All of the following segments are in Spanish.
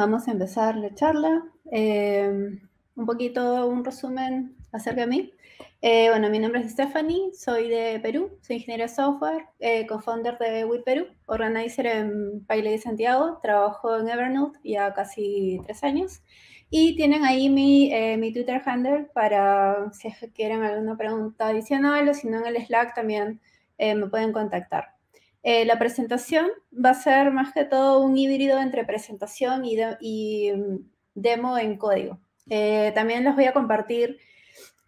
vamos a empezar la charla. Em, un poquito, un resumen acerca de mí. Eh, bueno, mi nombre es Stephanie, soy de Perú, soy ingeniera de software, eh, co-founder de WIP Perú, organizer en Paile de Santiago, trabajo en Evernote ya casi tres años. Y tienen ahí mi, eh, mi Twitter handle para si quieren alguna pregunta adicional o si no en el Slack también me pueden contactar. Eh, la presentación va a ser más que todo un híbrido entre presentación y, mm, demo en código. Eh, también les voy a compartir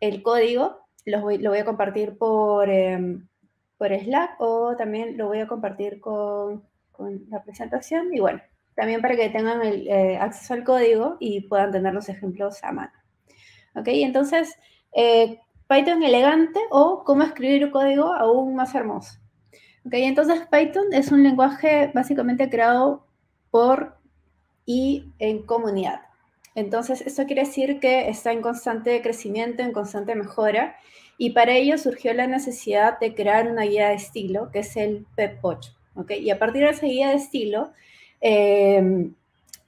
el código, los lo voy a compartir por, em, por Slack o también lo voy a compartir con, la presentación y bueno, también para que tengan el, eh, acceso al código y puedan tener los ejemplos a mano. Ok, entonces, Python elegante o cómo escribir un código aún más hermoso. Ok, entonces Python es un lenguaje básicamente creado por y en comunidad. Entonces, eso quiere decir que está en constante crecimiento, en constante mejora, y para ello surgió la necesidad de crear una guía de estilo, que es el PEP8. Y a partir de esa guía de estilo, em,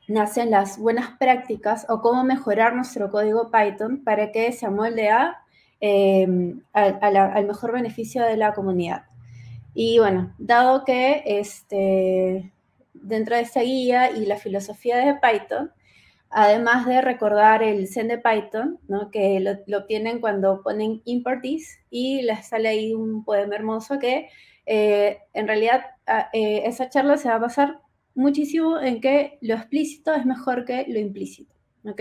nacen las buenas prácticas o cómo mejorar nuestro código Python para que se amolde a, em, al mejor beneficio de la comunidad. Y bueno, dado que este, dentro de esta guía y la filosofía de Python, además de recordar el Zen de Python, ¿no? que lo, obtienen cuando ponen this y les sale ahí un poema hermoso que eh, en realidad ah, eh, esa charla se va a basar muchísimo en que lo explícito es mejor que lo implícito. ¿ok?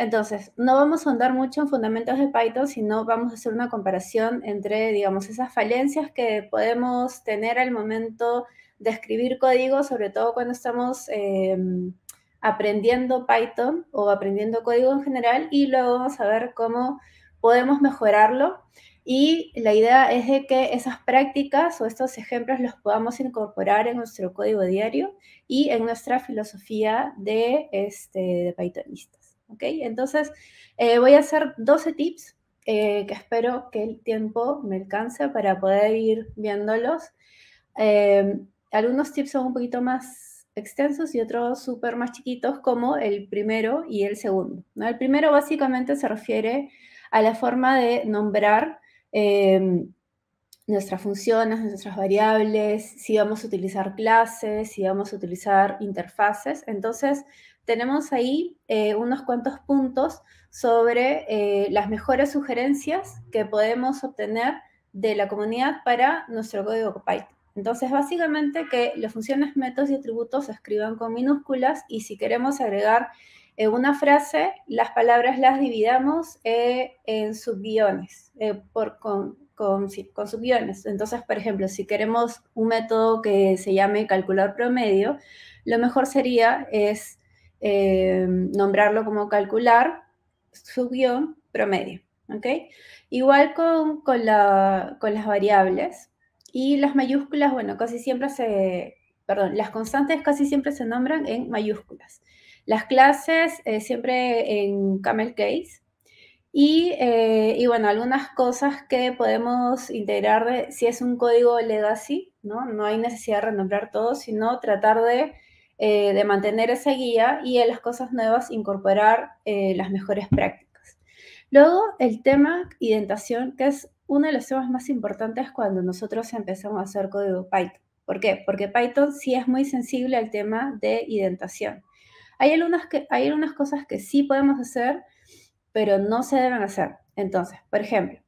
Entonces, no vamos a andar mucho en fundamentos de Python, sino vamos a hacer una comparación entre, digamos, esas falencias que podemos tener al momento de escribir código, sobre todo cuando estamos em, aprendiendo Python o aprendiendo código en general, y luego vamos a ver cómo podemos mejorarlo. Y la idea es de que esas prácticas o estos ejemplos los podamos incorporar en nuestro código diario y en nuestra filosofía de, este, de Pythonista. ¿ok? Entonces, eh, voy a hacer 12 tips eh, que espero que el tiempo me alcance para poder ir viéndolos. Eh, algunos tips son un poquito más extensos y otros súper más chiquitos, como el primero y el segundo. El primero básicamente se refiere a la forma de nombrar nuestras funciones, nuestras variables, si vamos a utilizar clases, si vamos a utilizar interfaces. Entonces, tenemos ahí eh, unos cuantos puntos sobre eh, las mejores sugerencias que podemos obtener de la comunidad para nuestro código Python. Entonces, básicamente que las funciones, métodos y atributos se escriban con minúsculas y si queremos agregar eh, una frase, las palabras las dividamos en subguiones por, con, con, subguiones. Entonces, por ejemplo, si queremos un método que se llame calcular promedio, lo mejor sería es eh, nombrarlo como calcular subguión promedio. ¿okay? Igual con, las variables y las mayúsculas, bueno, casi siempre se, perdón, las constantes casi siempre se nombran en mayúsculas. Las clases eh, siempre en camel case eh, y, bueno, algunas cosas que podemos integrar de, si es un código legacy, ¿no? No hay necesidad de renombrar todo, sino tratar de, eh, de mantener esa guía y en las cosas nuevas incorporar eh, las mejores prácticas. Luego, el tema identación, que es uno de los temas más importantes cuando nosotros empezamos a hacer código Python. ¿Por qué? Porque Python sí es muy sensible al tema de identación. Hay algunas, que, hay algunas cosas que sí podemos hacer, pero no se deben hacer. Entonces, por ejemplo,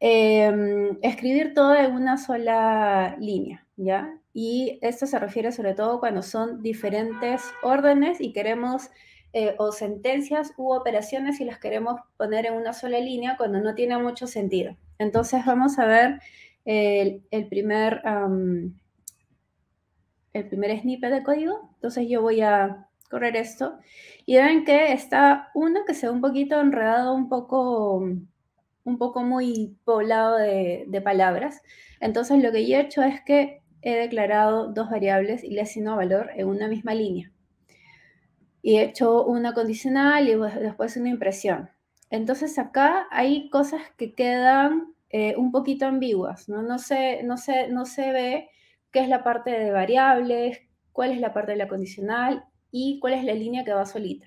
em, escribir todo en una sola línea, ¿ya? Y esto se refiere sobre todo cuando son diferentes órdenes y queremos, eh, o sentencias u operaciones y las queremos poner en una sola línea cuando no tiene mucho sentido. Entonces vamos a ver el, primer, el primer snippet de código. Entonces yo voy a correr esto. Y ven que está uno que se ve un poquito enredado, un poco, un poco muy poblado de, palabras. Entonces lo que yo he hecho es que he declarado dos variables y le asigno valor en una misma línea. Y he hecho una condicional y después una impresión. Entonces acá hay cosas que quedan eh, un poquito ambiguas, ¿no? No no, se, no se ve qué es la parte de variables, cuál es la parte de la condicional y cuál es la línea que va solita.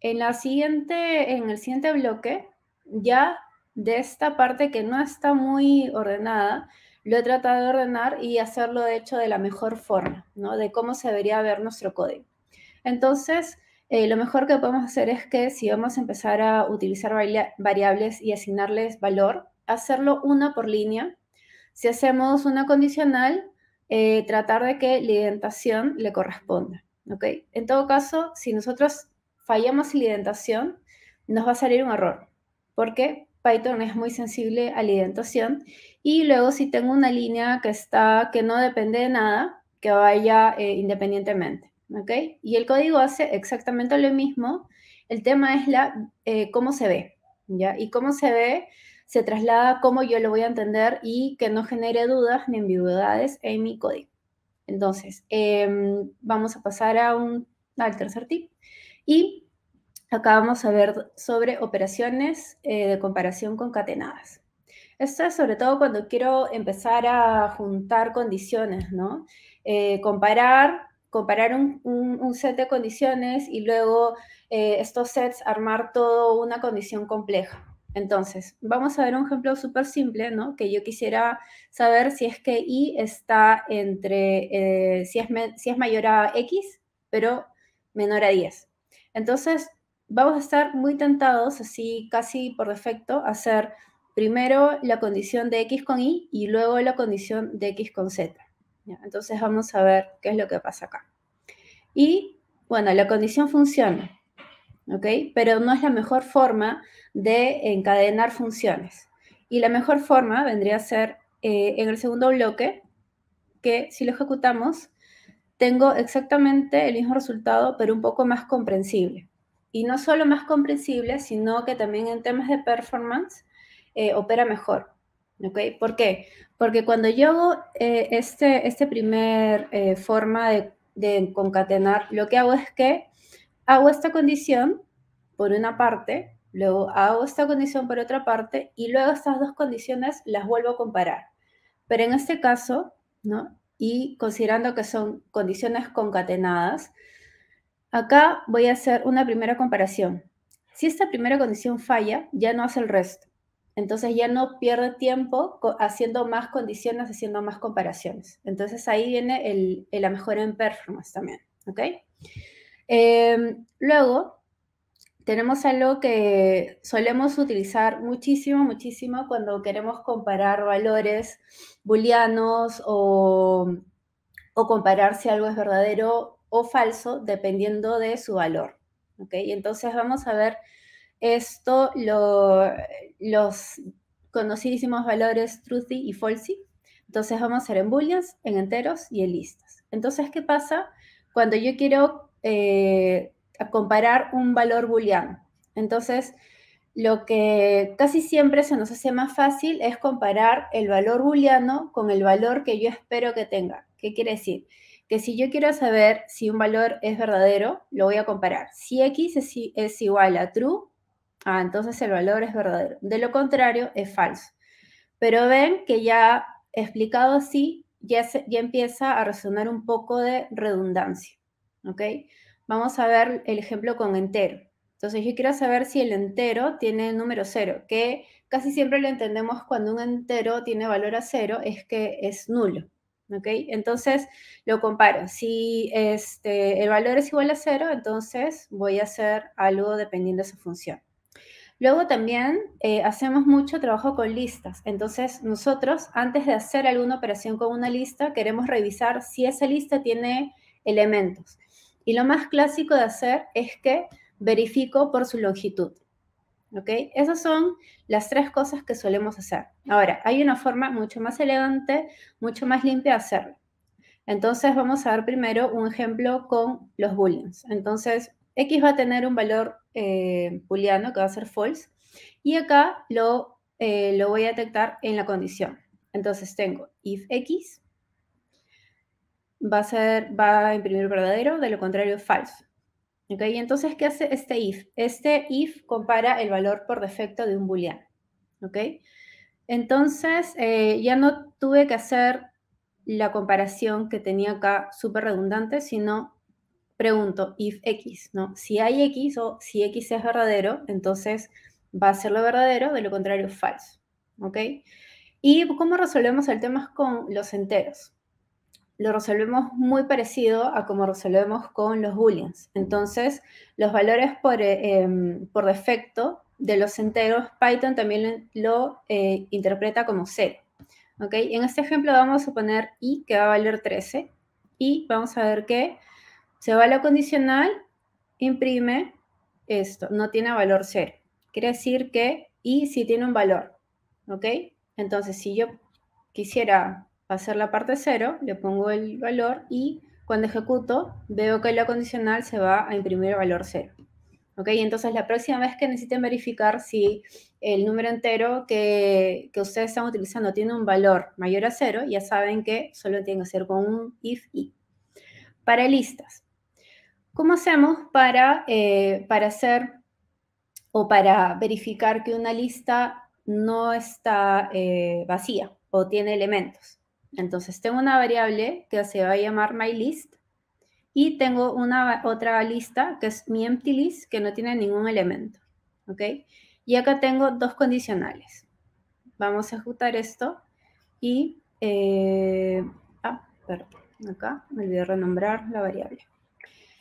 En, la siguiente, en el siguiente bloque, ya de esta parte que no está muy ordenada, lo he tratado de ordenar y hacerlo de hecho de la mejor forma, ¿no? De cómo se debería ver nuestro código. Entonces, eh, lo mejor que podemos hacer es que si vamos a empezar a utilizar variables y asignarles valor, hacerlo una por línea. Si hacemos una condicional, eh, tratar de que la identación le corresponda. ¿ok? En todo caso, si nosotros fallamos en la indentación, nos va a salir un error, porque Python es muy sensible a la indentación. Y luego si tengo una línea que, está, que no depende de nada, que vaya eh, independientemente, ¿ok? Y el código hace exactamente lo mismo. El tema es la, eh, cómo se ve, ¿ya? Y cómo se ve se traslada a cómo yo lo voy a entender y que no genere dudas ni ambigüedades en mi código. Entonces, em, vamos a pasar a un, al tercer tip. Y acá vamos a ver sobre operaciones eh, de comparación concatenadas. Esto es sobre todo cuando quiero empezar a juntar condiciones, ¿no? Eh, comparar comparar un, un, un, set de condiciones y luego eh, estos sets armar toda una condición compleja. Entonces, vamos a ver un ejemplo súper simple, ¿no? Que yo quisiera saber si es que i está entre, eh, si, es si es mayor a x, pero menor a 10. Entonces, vamos a estar muy tentados, así casi por defecto, a hacer primero la condición de x con y y luego la condición de x con z. Entonces vamos a ver qué es lo que pasa acá. Y bueno, la condición funciona. Pero no es la mejor forma de encadenar funciones. Y la mejor forma vendría a ser eh, en el segundo bloque, que si lo ejecutamos, tengo exactamente el mismo resultado, pero un poco más comprensible. Y no solo más comprensible, sino que también en temas de performance eh, opera mejor. ¿ok? ¿Por qué? Porque cuando yo hago eh, este, este primer eh, forma de, de concatenar, lo que hago es que hago esta condición por una parte, luego hago esta condición por otra parte y luego estas dos condiciones las vuelvo a comparar. Pero en este caso, ¿no? Y considerando que son condiciones concatenadas, acá voy a hacer una primera comparación. Si esta primera condición falla, ya no hace el resto. Entonces ya no pierde tiempo haciendo más condiciones, haciendo más comparaciones. Entonces ahí viene la mejora en performance también, ¿ok? Em, luego, tenemos algo que solemos utilizar muchísimo, muchísimo cuando queremos comparar valores booleanos o, o comparar si algo es verdadero o falso dependiendo de su valor. ¿okay? Entonces vamos a ver esto, los conocidísimos valores truthy y falsy. Entonces vamos a hacer en booleans, en enteros y en listas. Entonces, ¿qué pasa cuando yo quiero eh, a comparar un valor booleano. Entonces, lo que casi siempre se nos hace más fácil es comparar el valor booleano con el valor que yo espero que tenga. ¿Qué quiere decir? Que si yo quiero saber si un valor es verdadero, lo voy a comparar. Si x es, igual a true, ah, entonces el valor es verdadero. De lo contrario, es falso. Pero ven que ya explicado así, ya, ya empieza a resonar un poco de redundancia. ¿ok? Vamos a ver el ejemplo con entero. Entonces yo quiero saber si el entero tiene el número 0, que casi siempre lo entendemos cuando un entero tiene valor a cero, es que es nulo. ¿ok? Entonces lo comparo. Si este, el valor es igual a cero, entonces voy a hacer algo dependiendo de su función. Luego también eh, hacemos mucho trabajo con listas. Entonces nosotros, antes de hacer alguna operación con una lista, queremos revisar si esa lista tiene elementos. Y lo más clásico de hacer es que verifico por su longitud. ¿Ok? Esas son las tres cosas que solemos hacer. Ahora, hay una forma mucho más elegante, mucho más limpia de hacerlo. Entonces, vamos a ver primero un ejemplo con los booleans. Entonces, x va a tener un valor eh, booleano que va a ser false. Y acá lo, eh, lo voy a detectar en la condición. Entonces, tengo if x va a ser, va a imprimir verdadero, de lo contrario falso. ¿Ok? Entonces, ¿qué hace este if? Este if compara el valor por defecto de un booleano. ¿Ok? Entonces, eh, ya no tuve que hacer la comparación que tenía acá súper redundante, sino pregunto if x, ¿no? Si hay x o si x es verdadero, entonces va a ser lo verdadero, de lo contrario falso, ¿ok? ¿Y cómo resolvemos el tema con los enteros? lo resolvemos muy parecido a como resolvemos con los booleans. Entonces, los valores eh, em, por, defecto de los enteros, Python también lo eh, interpreta como 0. ¿okay? En este ejemplo vamos a poner i, que va a valer 13, y vamos a ver que se va a la condicional, imprime esto, no tiene valor 0. Quiere decir que i sí tiene un valor, Okay, Entonces, si yo quisiera va a ser la parte 0, le pongo el valor y cuando ejecuto veo que la condicional se va a imprimir el valor 0. ¿Ok? Entonces la próxima vez que necesiten verificar si el número entero que, ustedes están utilizando tiene un valor mayor a 0, ya saben que solo tienen que ser con un if y. Para listas. ¿Cómo hacemos para, eh, para hacer o para verificar que una lista no está eh, vacía o tiene elementos? Entonces tengo una variable que se va a llamar myList y tengo una otra lista que es mi empty list que no tiene ningún elemento. ¿Ok? Y acá tengo dos condicionales. Vamos a ejecutar esto y... Eh, ah, perdón, acá me olvidé renombrar la variable.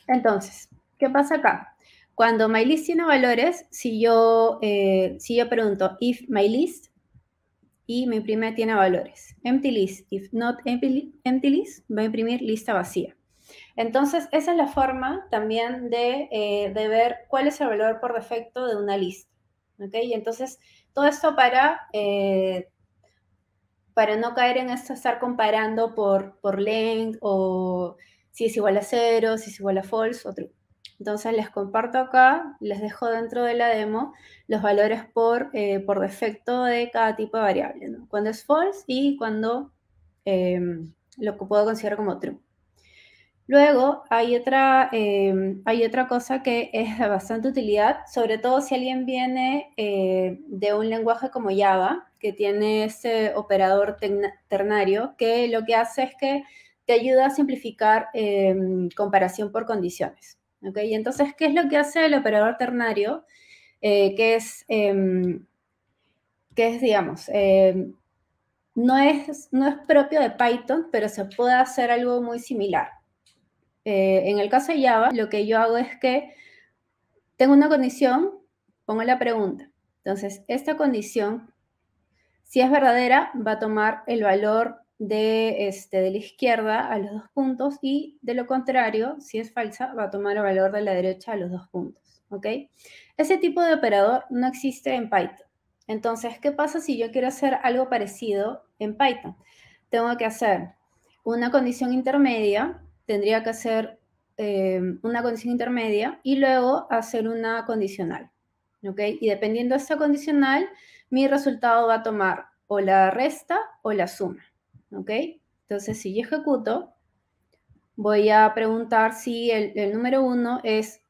Entonces, ¿qué pasa acá? Cuando myList tiene valores, si yo, eh, si yo pregunto if myList, y me imprime tiene valores. Empty list, if not empty, list, va a imprimir lista vacía. Entonces, esa es la forma también eh, de, ver cuál es el valor por defecto de una lista. ¿Ok? Y entonces, todo esto para, eh, para no caer en esto, estar comparando por, por length o si es igual a cero, si es igual a false o true. Entonces les comparto acá, les dejo dentro de la demo los valores por, eh, defecto de cada tipo de variable, cuando es false y cuando em, lo que puedo considerar como true. Luego hay otra, em, hay otra cosa que es de bastante utilidad, sobre todo si alguien viene eh, de un lenguaje como Java, que tiene ese operador ternario, que lo que hace es que te ayuda a simplificar em, comparación por condiciones. ¿ok? Y entonces, ¿qué es lo que hace el operador ternario? Eh, que es, em, es, digamos, em, no, es, no es propio de Python, pero se puede hacer algo muy similar. Eh, en el caso de Java, lo que yo hago es que tengo una condición, pongo la pregunta. Entonces, esta condición, si es verdadera, va a tomar el valor de, este, de la izquierda a los dos puntos y de lo contrario, si es falsa, va a tomar el valor de la derecha a los dos puntos. ¿ok? Ese tipo de operador no existe en Python. Entonces, ¿qué pasa si yo quiero hacer algo parecido en Python? Tengo que hacer una condición intermedia, tendría que hacer eh, una condición intermedia y luego hacer una condicional. ¿ok? Y dependiendo de esta condicional, mi resultado va a tomar o la resta o la suma. Entonces, si yo ejecuto, voy a preguntar si el, número 1 es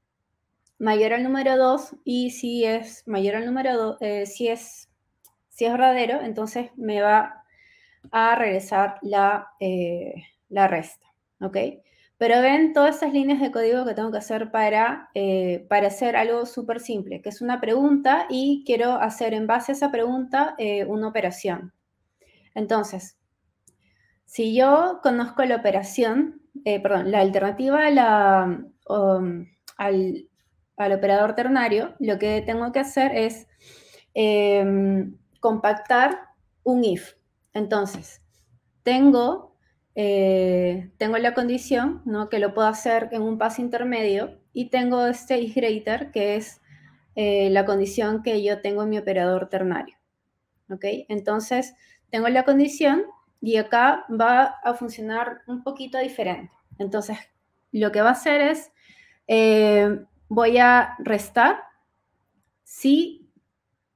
mayor al número 2 y si es mayor al número 2, eh, si, es, si es verdadero, entonces me va a regresar eh, la, resta, ¿ok? Pero ven todas esas líneas de código que tengo que hacer para, eh, para hacer algo súper simple, que es una pregunta y quiero hacer en base a esa pregunta una operación. Entonces, si yo conozco la operación, eh, perdón, la alternativa um, al, operador ternario, lo que tengo que hacer es em, compactar un if. Entonces, tengo, eh, tengo la condición ¿no? que lo puedo hacer en un paso intermedio y tengo este is greater, que es eh, la condición que yo tengo en mi operador ternario. Okay. Entonces, tengo la condición y acá va a funcionar un poquito diferente. Entonces, lo que va a hacer es, eh, voy a restar si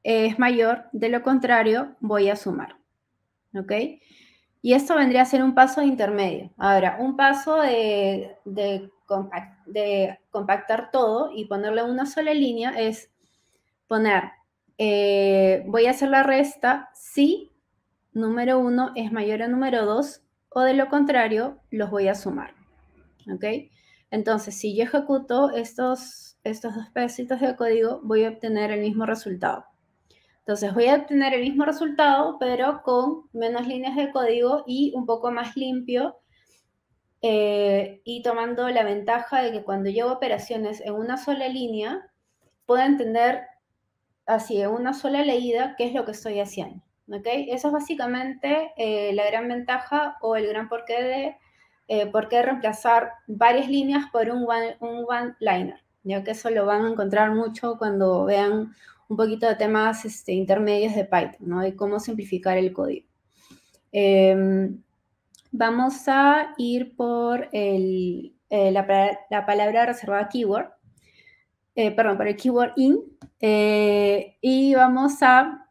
es mayor, de lo contrario, voy a sumar. ¿Ok? Y esto vendría a ser un paso intermedio. Ahora, un paso de, de, compactar todo y ponerle una sola línea es poner, eh, voy a hacer la resta si número 1 es mayor a número 2 o de lo contrario los voy a sumar. ¿Ok? Entonces, si yo ejecuto estos, estos dos pedacitos de código, voy a obtener el mismo resultado. Entonces, voy a obtener el mismo resultado, pero con menos líneas de código y un poco más limpio. Eh, y tomando la ventaja de que cuando llevo operaciones en una sola línea, puedo entender así en una sola leída qué es lo que estoy haciendo. ¿ok? Esa es básicamente eh, la gran ventaja o el gran porqué de eh, por qué reemplazar varias líneas por un one-liner, ya que eso lo van a encontrar mucho cuando vean un poquito de temas este, intermedios de Python, ¿no? cómo simplificar el código. Em, vamos a ir por eh, la, palabra reservada keyword, perdón, por el keyword in, y vamos a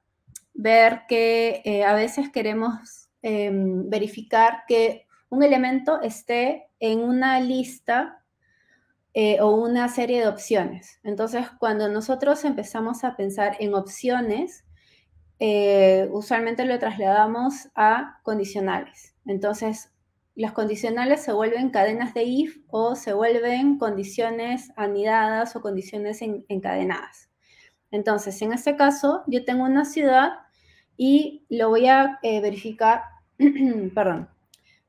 ver que eh, a veces queremos eh, verificar que un elemento esté en una lista eh, o una serie de opciones. Entonces, cuando nosotros empezamos a pensar en opciones, usualmente lo trasladamos a condicionales. Entonces, los condicionales se vuelven cadenas de if o se vuelven condiciones anidadas o condiciones encadenadas. Entonces, en este caso, yo tengo una ciudad y lo voy a eh, verificar, perdón,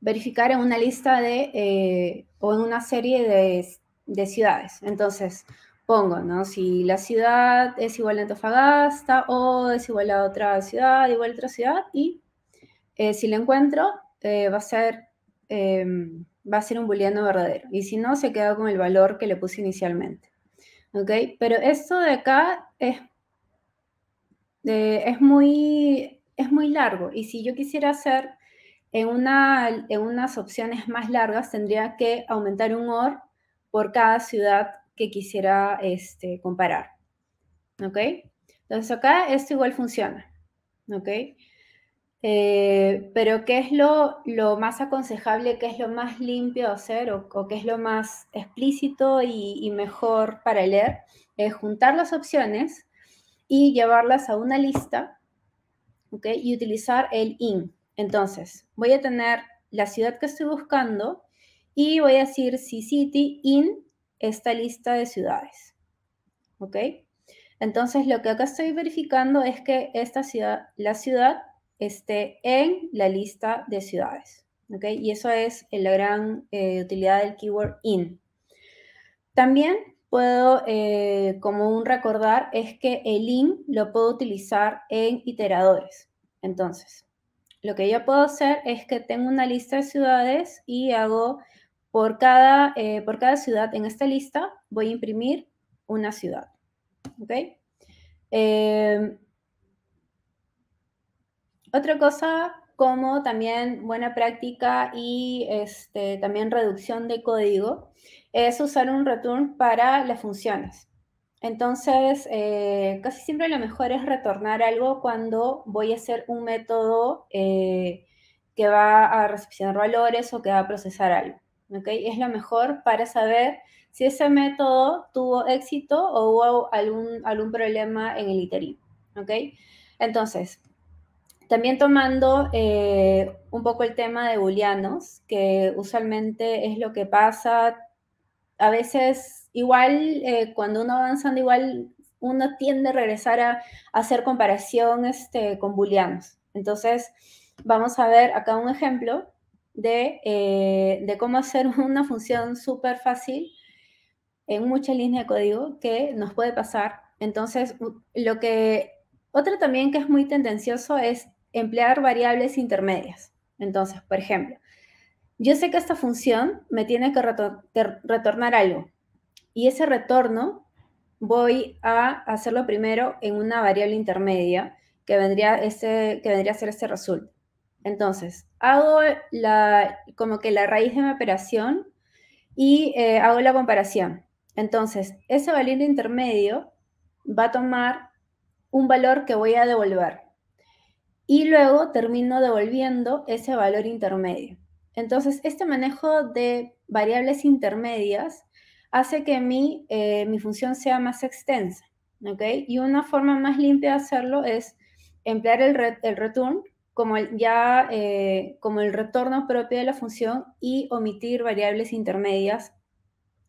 verificar en una lista de, eh, o en una serie de, de, ciudades. Entonces, pongo, ¿no? Si la ciudad es igual a Antofagasta o es igual a otra ciudad, igual a otra ciudad, y eh, si lo encuentro, va a ser... Em, va a ser un booleano verdadero y si no se queda con el valor que le puse inicialmente. ¿ok? Pero esto de acá es es, muy, es muy largo y si yo quisiera hacer en, en unas opciones más largas, tendría que aumentar un OR por cada ciudad que quisiera este, comparar. ¿Ok? Entonces acá esto igual funciona. ¿Ok? Eh, pero ¿qué es lo, más aconsejable, qué es lo más limpio hacer o, qué es lo más explícito y, mejor para leer? Es juntar las opciones y llevarlas a una lista ¿OK? y utilizar el in. Entonces, voy a tener la ciudad que estoy buscando y voy a decir si city in esta lista de ciudades. ¿Ok? Entonces, lo que acá estoy verificando es que esta ciudad, la ciudad esté en la lista de ciudades. ¿Ok? Y eso es la gran eh, utilidad del keyword in. También puedo, eh, como un recordar, es que el in lo puedo utilizar en iteradores. Entonces, lo que yo puedo hacer es que tengo una lista de ciudades y hago por cada, eh, por cada ciudad en esta lista, voy a imprimir una ciudad. ¿Ok? Eh, otra cosa como también buena práctica y este, también reducción de código, es usar un return para las funciones. Entonces, eh, casi siempre lo mejor es retornar algo cuando voy a hacer un método eh, que va a recepcionar valores o que va a procesar algo. ¿okay? Es lo mejor para saber si ese método tuvo éxito o hubo algún, algún problema en el iterín. ¿okay? Entonces, también tomando eh, un poco el tema de booleanos, que usualmente es lo que pasa. A veces, igual, eh, cuando uno avanza, igual uno tiende a regresar a, hacer comparación este, con booleanos. Entonces, vamos a ver acá un ejemplo de, eh, cómo hacer una función súper fácil en mucha línea de código que nos puede pasar. Entonces, lo que otro también que es muy tendencioso es emplear variables intermedias. Entonces, por ejemplo, yo sé que esta función me tiene que retornar algo y ese retorno voy a hacerlo primero en una variable intermedia que vendría, ese, que vendría a ser este resultado. Entonces, hago la, como que la raíz de mi operación y eh, hago la comparación. Entonces, ese valor intermedio va a tomar un valor que voy a devolver y luego termino devolviendo ese valor intermedio. Entonces, este manejo de variables intermedias hace que mi, eh, función sea más extensa, ¿ok? Y una forma más limpia de hacerlo es emplear el, el return como el, ya eh, como el retorno propio de la función y omitir variables intermedias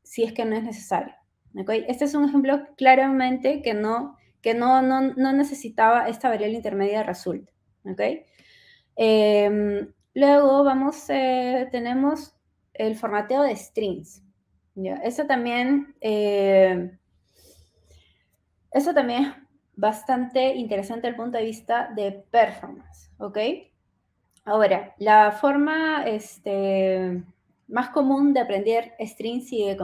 si es que no es necesario. ¿okay? Este es un ejemplo claramente que no, que no, no, no necesitaba esta variable intermedia result. ¿ok? Em, luego vamos, eh, tenemos el formateo de strings. Eso también, eh, eso también es bastante interesante desde el punto de vista de performance, ¿ok? Ahora, la forma este, más común de aprender strings y de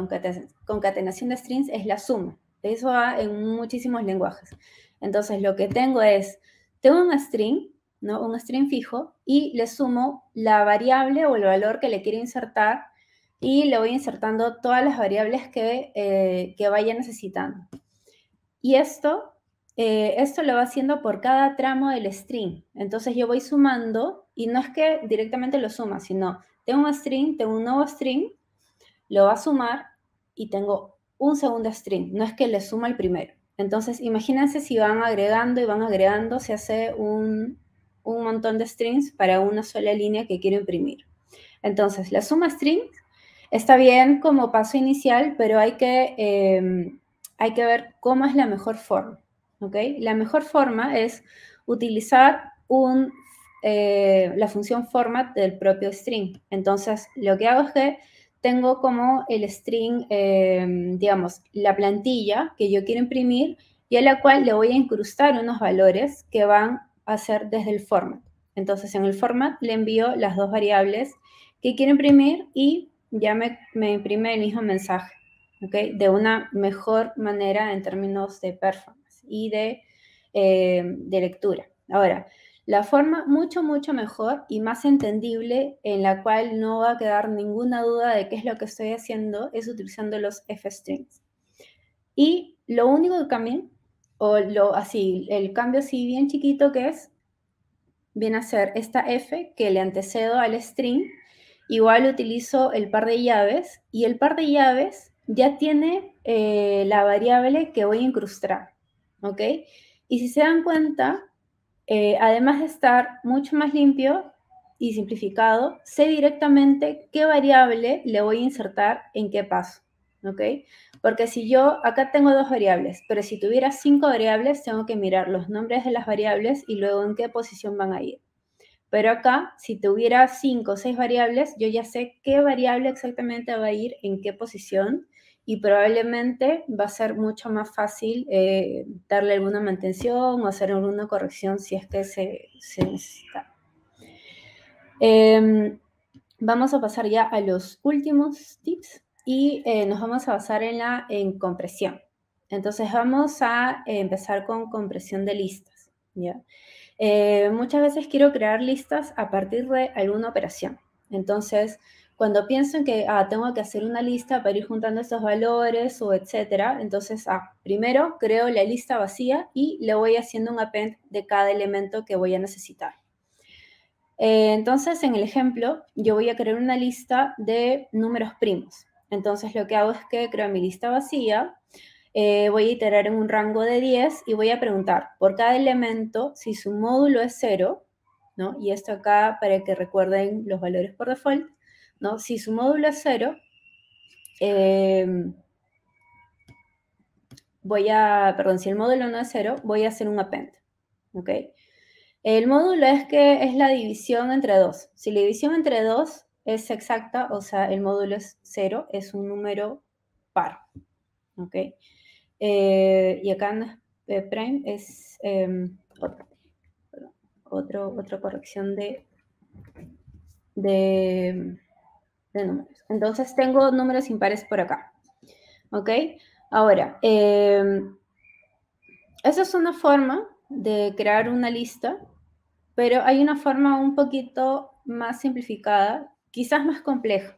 concatenación de strings es la suma. Eso va en muchísimos lenguajes. Entonces, lo que tengo es, tengo un string un string fijo, y le sumo la variable o el valor que le quiero insertar y le voy insertando todas las variables que, eh, vaya necesitando. Y esto, eh, esto lo va haciendo por cada tramo del string. Entonces yo voy sumando y no es que directamente lo suma, sino tengo un string, tengo un nuevo string, lo va a sumar y tengo un segundo string. No es que le suma el primero. Entonces imagínense si van agregando y van agregando, se hace un, un montón de strings para una sola línea que quiero imprimir. Entonces, la suma string está bien como paso inicial, pero hay que, em, hay que ver cómo es la mejor forma. ¿okay? La mejor forma es utilizar un, eh, la función format del propio string. Entonces, lo que hago es que tengo como el string, em, digamos, la plantilla que yo quiero imprimir y a la cual le voy a incrustar unos valores que van hacer desde el format. Entonces en el format le envío las dos variables que quiero imprimir y ya me, me imprime el mismo mensaje, De una mejor manera en términos de performance y eh, de, lectura. Ahora, la forma mucho, mucho mejor y más entendible en la cual no va a quedar ninguna duda de qué es lo que estoy haciendo es utilizando los f-strings. Y lo único que cambia o lo así, el cambio así bien chiquito que es, viene a ser esta F que le antecedo al string, igual utilizo el par de llaves y el par de llaves ya tiene eh, la variable que voy a incrustar, ¿ok? Y si se dan cuenta, eh, además de estar mucho más limpio y simplificado, sé directamente qué variable le voy a insertar en qué paso, ¿ok? Porque si yo acá tengo dos variables, pero si tuviera cinco variables, tengo que mirar los nombres de las variables y luego en qué posición van a ir. Pero acá, si tuviera cinco o seis variables, yo ya sé qué variable exactamente va a ir en qué posición y probablemente va a ser mucho más fácil eh, darle alguna mantención o hacer alguna corrección si es que se, necesita. Em, vamos a pasar ya a los últimos tips y eh, nos vamos a basar en la en compresión. Entonces vamos a eh, empezar con compresión de listas. Eh, muchas veces quiero crear listas a partir de alguna operación. Entonces, cuando pienso en que ah, tengo que hacer una lista para ir juntando estos valores o etcétera, entonces ah, primero creo la lista vacía y le voy haciendo un append de cada elemento que voy a necesitar. entonces, en el ejemplo, yo voy a crear una lista de números primos. Entonces lo que hago es que creo mi lista vacía, eh, voy a iterar en un rango de 10 y voy a preguntar por cada elemento si su módulo es cero, ¿no? Y esto acá para que recuerden los valores por default, ¿no? Si su módulo es cero, em, voy a, perdón, si el módulo no es cero, voy a hacer un append, ¿ok? El módulo es que es la división entre 2. Si la división entre 2 es exacta, o sea, el módulo es cero, es un número par. ¿Ok? Eh, y acá en eh, prime es em, otro, otra corrección de, de, de, números. Entonces tengo números impares por acá. ¿Ok? Ahora, em, esa es una forma de crear una lista, pero hay una forma un poquito más simplificada quizás más complejo,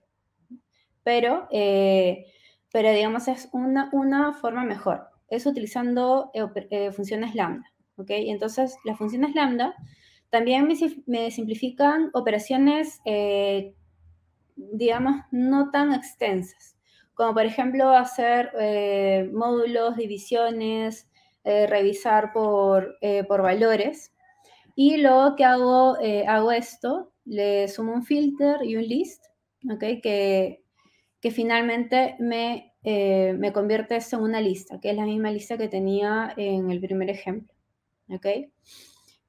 pero, eh, pero digamos es una, forma mejor. Es utilizando eh, eh, funciones lambda, ¿ok? Entonces, las funciones lambda también me, simplifican operaciones, digamos, no tan extensas, como por ejemplo hacer módulos, divisiones, revisar por, valores. Y luego que hago, hago esto, le sumo un filter y un list, ¿okay? que, que finalmente me, eh, convierte eso en una lista, que es la misma lista que tenía en el primer ejemplo. ¿okay?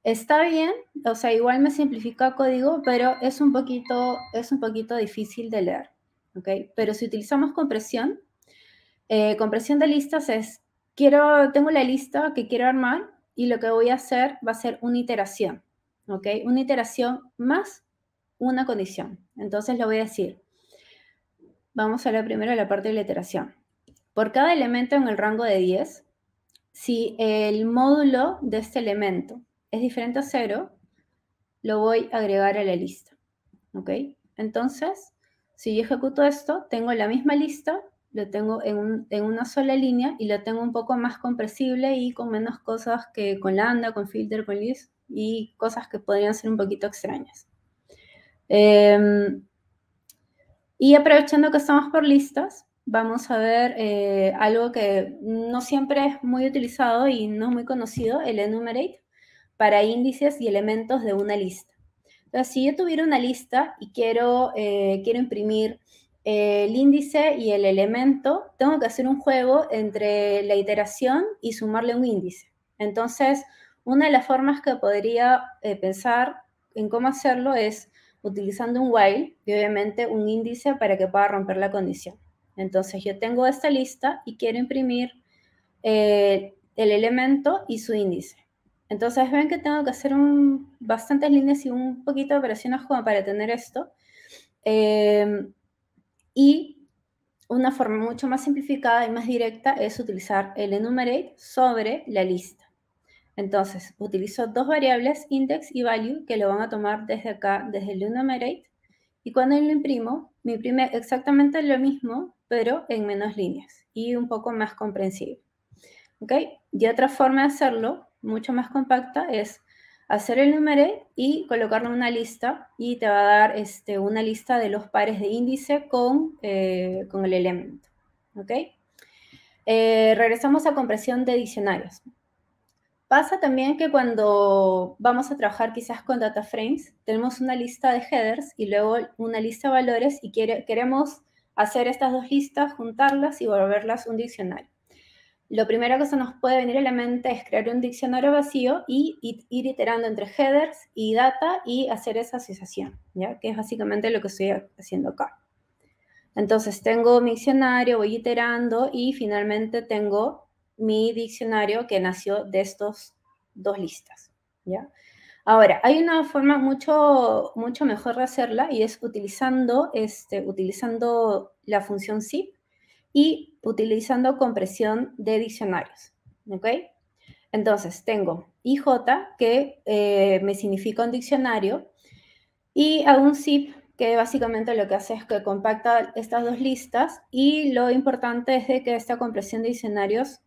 Está bien, o sea, igual me simplifica código, pero es un poquito, es un poquito difícil de leer. ¿okay? Pero si utilizamos compresión, eh, compresión de listas es, quiero, tengo la lista que quiero armar y lo que voy a hacer va a ser una iteración, okay, Una iteración más una condición. Entonces lo voy a decir. Vamos a hablar primero la parte de la iteración. Por cada elemento en el rango de 10, si el módulo de este elemento es diferente a 0, lo voy a agregar a la lista. ¿Ok? Entonces, si yo ejecuto esto, tengo la misma lista, lo tengo en, una sola línea y lo tengo un poco más compresible y con menos cosas que con lambda, con filter, con list y cosas que podrían ser un poquito extrañas. Em, y aprovechando que estamos por listas, vamos a ver eh, algo que no siempre es muy utilizado y no es muy conocido, el enumerate, para índices y elementos de una lista. Entonces, si yo tuviera una lista y quiero, eh, quiero imprimir eh, el índice y el elemento, tengo que hacer un juego entre la iteración y sumarle un índice. Entonces, una de las formas que podría pensar en cómo hacerlo es utilizando un while y obviamente un índice para que pueda romper la condición. Entonces yo tengo esta lista y quiero imprimir eh, el elemento y su índice. Entonces ven que tengo que hacer bastantes líneas y un poquito de operaciones como para tener esto. Em, y una forma mucho más simplificada y más directa es utilizar el enumerate sobre la lista. Entonces, utilizo dos variables, index y value, que lo van a tomar desde acá, desde el enumerate. Y cuando lo imprimo, me imprime exactamente lo mismo, pero en menos líneas y un poco más comprensible. ¿Ok? Y otra forma de hacerlo, mucho más compacta, es hacer el numerate y colocarlo en una lista y te va a dar este, una lista de los pares de índice con, eh, el elemento. ¿Ok? Eh, regresamos a compresión de diccionarios. Pasa también que cuando vamos a trabajar quizás con data frames, tenemos una lista de headers y luego una lista de valores y queremos hacer estas dos listas, juntarlas y volverlas un diccionario. Lo primero que se nos puede venir a la mente es crear un diccionario vacío y, ir iterando entre headers y data y hacer esa asociación, ¿ya? que es básicamente lo que estoy haciendo acá. Entonces tengo mi diccionario, voy iterando y finalmente tengo mi diccionario que nació de estos dos listas, ¿ya? Ahora, hay una forma mucho, mucho mejor de hacerla y es utilizando, este, utilizando la función zip y utilizando compresión de diccionarios, ¿ok? Entonces, tengo IJ, que eh, me significa un diccionario, y a un zip, que básicamente lo que hace es que compacta estas dos listas, y lo importante es de que esta compresión de diccionarios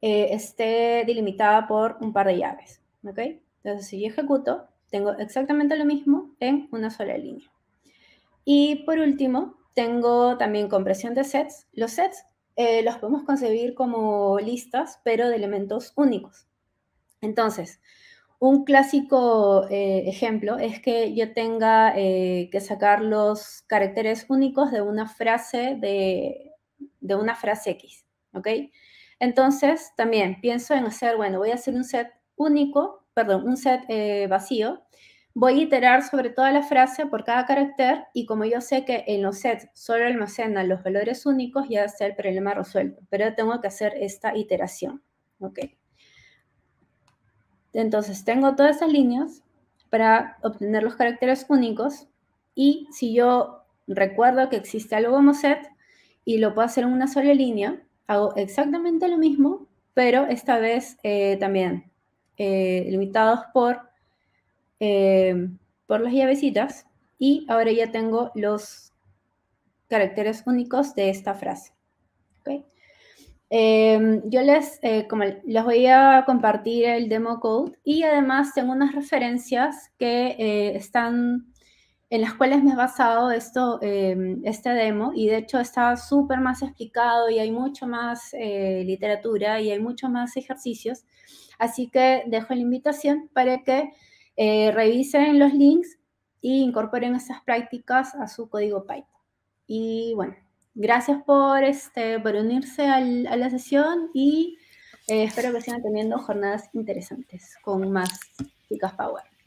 eh, esté delimitada por un par de llaves. ¿ok? Entonces, si yo ejecuto, tengo exactamente lo mismo en una sola línea. Y por último, tengo también compresión de sets. Los sets eh, los podemos concebir como listas, pero de elementos únicos. Entonces, un clásico eh, ejemplo es que yo tenga que sacar los caracteres únicos de una frase de, de una frase X, ¿ok? Entonces, también pienso en hacer, bueno, voy a hacer un set único, perdón, un set eh, vacío. Voy a iterar sobre toda la frase por cada carácter y como yo sé que en los sets solo almacenan los valores únicos, ya está el problema resuelto, pero tengo que hacer esta iteración. Ok. Entonces, tengo todas esas líneas para obtener los caracteres únicos y si yo recuerdo que existe algo como set y lo puedo hacer en una sola línea, hago exactamente lo mismo, pero esta vez eh, también eh, limitados por, eh, por las llavecitas. Y ahora ya tengo los caracteres únicos de esta frase. Em, yo les, como les voy a compartir el demo code y además tengo unas referencias que están en las cuales me he basado esto, em, este demo y de hecho está súper más explicado y hay mucho más eh, literatura y hay mucho más ejercicios. Así que dejo la invitación para que eh, revisen los links e incorporen esas prácticas a su código Python. Y bueno, gracias por, este, por unirse a la sesión y eh, espero que sigan teniendo jornadas interesantes con más chicas Power.